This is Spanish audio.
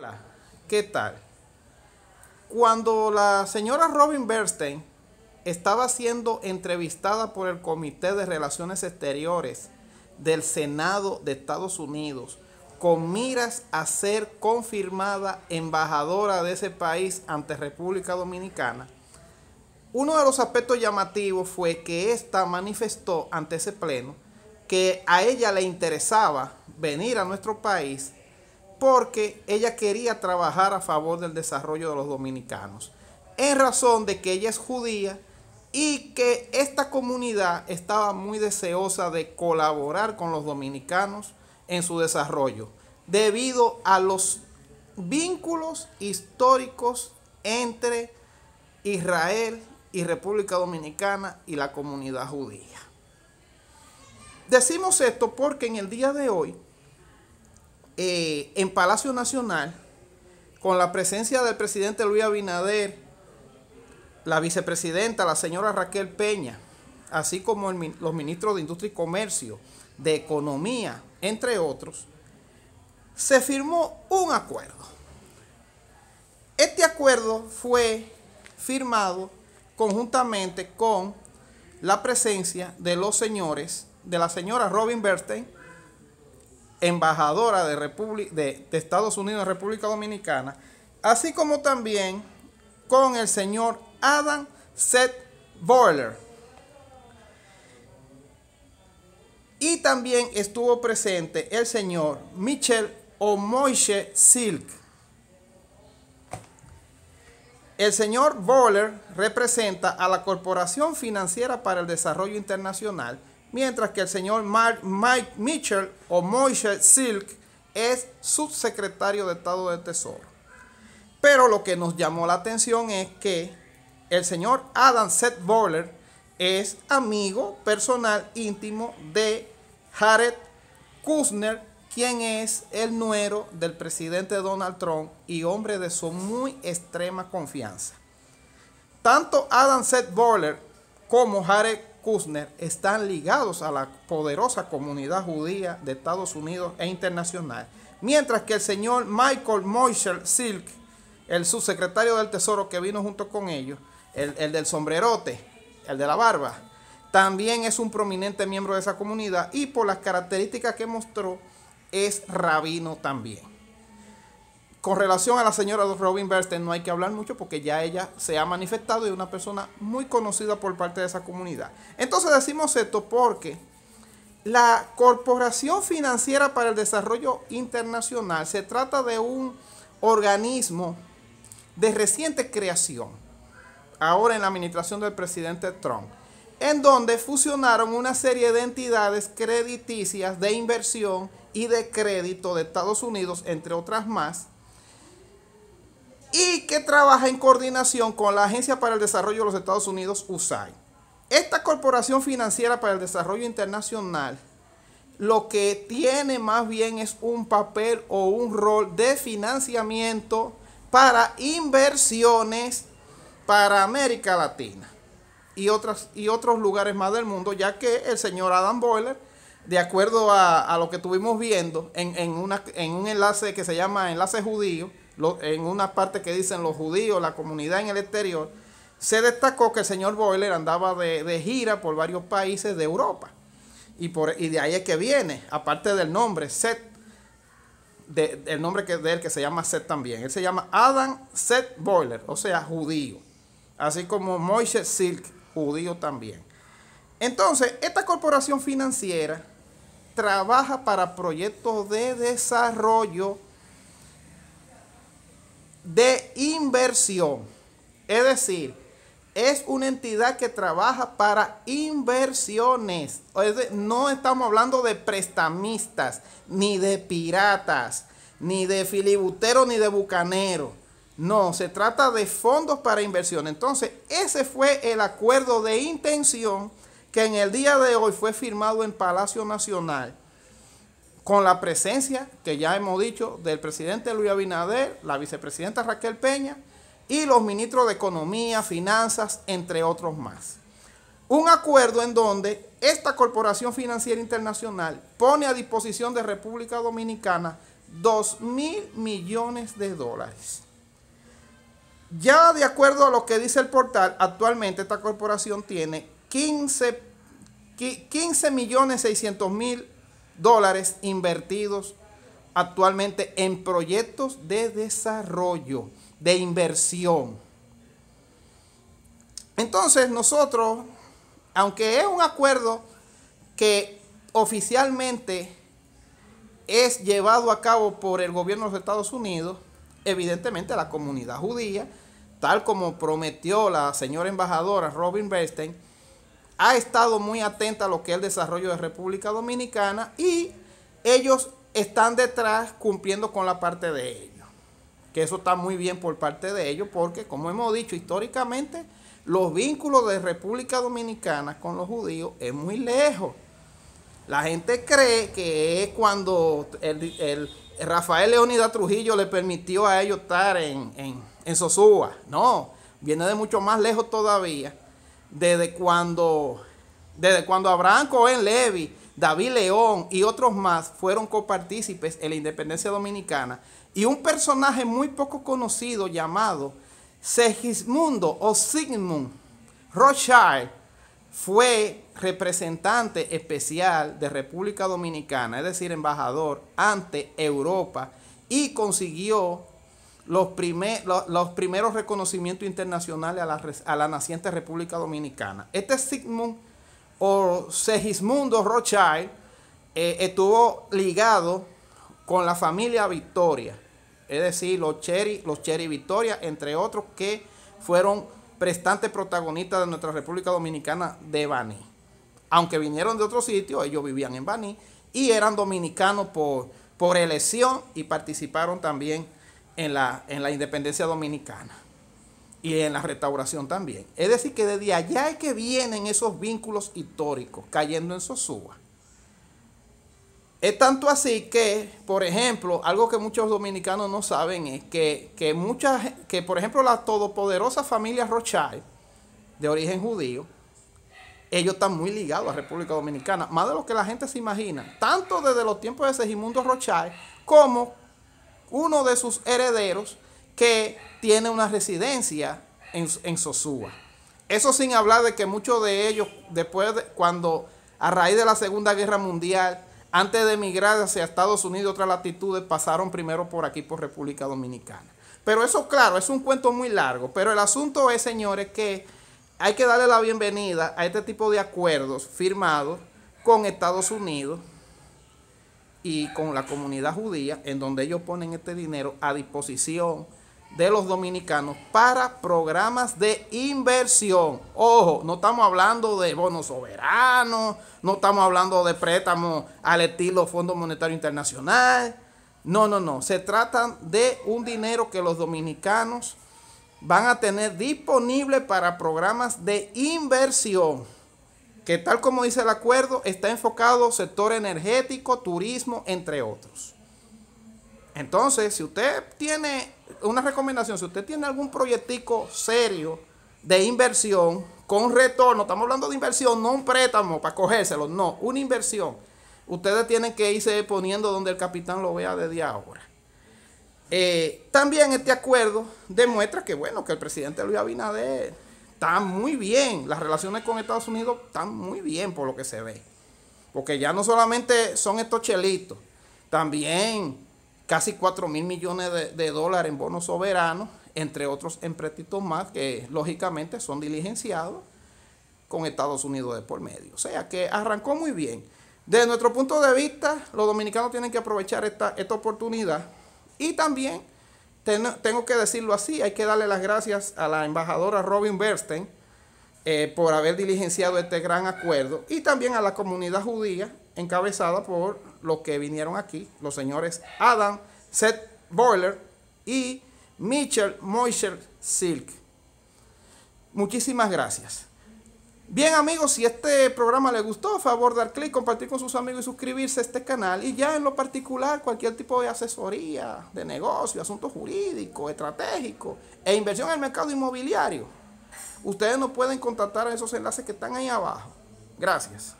Hola, ¿qué tal? Cuando la señora Robin Bernstein estaba siendo entrevistada por el Comité de Relaciones Exteriores del Senado de Estados Unidos con miras a ser confirmada embajadora de ese país ante República Dominicana, uno de los aspectos llamativos fue que ésta manifestó ante ese pleno que a ella le interesaba venir a nuestro país porque ella quería trabajar a favor del desarrollo de los dominicanos, en razón de que ella es judía y que esta comunidad estaba muy deseosa de colaborar con los dominicanos en su desarrollo, debido a los vínculos históricos entre Israel y República Dominicana y la comunidad judía. Decimos esto porque en el día de hoy eh, en Palacio Nacional, con la presencia del presidente Luis Abinader, la vicepresidenta, la señora Raquel Peña, así como los ministros de Industria y Comercio, de Economía, entre otros, se firmó un acuerdo. Este acuerdo fue firmado conjuntamente con la presencia de los señores, de la señora Robin Bernstein, embajadora de, de, Estados Unidos en República Dominicana, así como también con el señor Adam Seth Bowler Y también estuvo presente el señor Michel Omoise Silk. El señor Bowler representa a la Corporación Financiera para el Desarrollo Internacional mientras que el señor Mike Mitchell o Moishe Silk es subsecretario de Estado del Tesoro. Pero lo que nos llamó la atención es que el señor Adam Seth Bowler es amigo personal íntimo de Jared Kushner, quien es el nuero del presidente Donald Trump y hombre de su muy extrema confianza. Tanto Adam Seth Bowler como Jared están ligados a la poderosa comunidad judía de Estados Unidos e internacional, mientras que el señor Michael Moisher Silk, el subsecretario del Tesoro que vino junto con ellos, el, el del sombrerote, el de la barba, también es un prominente miembro de esa comunidad y por las características que mostró es rabino también con relación a la señora Robin Bernstein no hay que hablar mucho porque ya ella se ha manifestado y es una persona muy conocida por parte de esa comunidad. Entonces decimos esto porque la Corporación Financiera para el Desarrollo Internacional se trata de un organismo de reciente creación, ahora en la administración del presidente Trump, en donde fusionaron una serie de entidades crediticias de inversión y de crédito de Estados Unidos, entre otras más, y que trabaja en coordinación con la Agencia para el Desarrollo de los Estados Unidos, USAID. Esta Corporación Financiera para el Desarrollo Internacional lo que tiene más bien es un papel o un rol de financiamiento para inversiones para América Latina y, otras, y otros lugares más del mundo, ya que el señor Adam Boyler, de acuerdo a, lo que estuvimos viendo en, una, en un enlace que se llama Enlace Judío, en una parte que dicen los judíos, la comunidad en el exterior, se destacó que el señor Boiler andaba de, gira por varios países de Europa. Y, por, de ahí es que viene, aparte del nombre, Set, de, nombre que, de él que se llama Seth también. Él se llama Adam Seth Boiler, o sea, judío. Así como Moishe Silk, judío también. Entonces, esta corporación financiera trabaja para proyectos de desarrollo de inversión. Es decir, es una entidad que trabaja para inversiones. No estamos hablando de prestamistas, ni de piratas, ni de filibuteros, ni de bucaneros. No, se trata de fondos para inversión. Entonces, ese fue el acuerdo de intención que en el día de hoy fue firmado en Palacio Nacional con la presencia, que ya hemos dicho, del presidente Luis Abinader, la vicepresidenta Raquel Peña y los ministros de Economía, Finanzas, entre otros más. Un acuerdo en donde esta Corporación Financiera Internacional pone a disposición de República Dominicana 2 mil millones de dólares. Ya de acuerdo a lo que dice el portal, actualmente esta corporación tiene 15, 15 millones 600 mil dólares invertidos actualmente en proyectos de desarrollo, de inversión. Entonces nosotros, aunque es un acuerdo que oficialmente es llevado a cabo por el gobierno de los Estados Unidos, evidentemente la comunidad judía, tal como prometió la señora embajadora Robin Bernstein, ha estado muy atenta a lo que es el desarrollo de República Dominicana y ellos están detrás cumpliendo con la parte de ellos. Que eso está muy bien por parte de ellos porque, como hemos dicho históricamente, los vínculos de República Dominicana con los judíos es muy lejos. La gente cree que es cuando el, Rafael Leónida Trujillo le permitió a ellos estar en, en Sosúa. No, viene de mucho más lejos todavía desde cuando, desde cuando Abraham Cohen Levy, David León y otros más fueron copartícipes en la independencia dominicana, y un personaje muy poco conocido llamado Segismundo o Sigmund Rothschild fue representante especial de República Dominicana, es decir, embajador ante Europa, y consiguió los, los, primeros reconocimientos internacionales a la, a la, naciente República Dominicana. Este Sigmund o Segismundo Rothschild eh, estuvo ligado con la familia Victoria, es decir, los Cherry, los Victoria, entre otros que fueron prestantes protagonistas de nuestra República Dominicana de Baní. Aunque vinieron de otro sitio, ellos vivían en Baní y eran dominicanos por, por elección y participaron también en la, independencia dominicana y en la restauración también. Es decir, que desde allá es que vienen esos vínculos históricos cayendo en Sosúa. Es tanto así que, por ejemplo, algo que muchos dominicanos no saben es que, muchas, que por ejemplo la todopoderosa familia Rothschild, de origen judío, ellos están muy ligados a República Dominicana, más de lo que la gente se imagina, tanto desde los tiempos de Segimundo Rothschild como uno de sus herederos que tiene una residencia en, en Sosúa. Eso sin hablar de que muchos de ellos, después cuando a raíz de la Segunda Guerra Mundial, antes de emigrar hacia Estados Unidos y otras latitudes, pasaron primero por aquí, por República Dominicana. Pero eso, claro, es un cuento muy largo. Pero el asunto es, señores, que hay que darle la bienvenida a este tipo de acuerdos firmados con Estados Unidos y con la comunidad judía, en donde ellos ponen este dinero a disposición de los dominicanos para programas de inversión. Ojo, no estamos hablando de bonos soberanos, no estamos hablando de préstamos al estilo Fondo Monetario Internacional. No, no, no, se trata de un dinero que los dominicanos van a tener disponible para programas de inversión que tal como dice el acuerdo, está enfocado sector energético, turismo, entre otros. Entonces, si usted tiene una recomendación, si usted tiene algún proyectico serio de inversión con retorno, estamos hablando de inversión, no un préstamo para cogérselo, no, una inversión. Ustedes tienen que irse poniendo donde el capitán lo vea desde ahora. Eh, también este acuerdo demuestra que, bueno, que el presidente Luis Abinader está muy bien. Las relaciones con Estados Unidos están muy bien por lo que se ve. Porque ya no solamente son estos chelitos, también casi 4 mil millones de, dólares en bonos soberanos, entre otros empréstitos más que lógicamente son diligenciados con Estados Unidos de por medio. O sea que arrancó muy bien. Desde nuestro punto de vista, los dominicanos tienen que aprovechar esta, esta oportunidad y también tengo que decirlo así, hay que darle las gracias a la embajadora Robin Bernstein eh, por haber diligenciado este gran acuerdo y también a la comunidad judía encabezada por los que vinieron aquí, los señores Adam Seth Boiler y Mitchell Moisher Silk. Muchísimas gracias. Bien amigos, si este programa les gustó, favor dar clic, compartir con sus amigos y suscribirse a este canal. Y ya en lo particular, cualquier tipo de asesoría, de negocio, asunto jurídico, estratégico e inversión en el mercado inmobiliario, ustedes nos pueden contactar a esos enlaces que están ahí abajo. Gracias.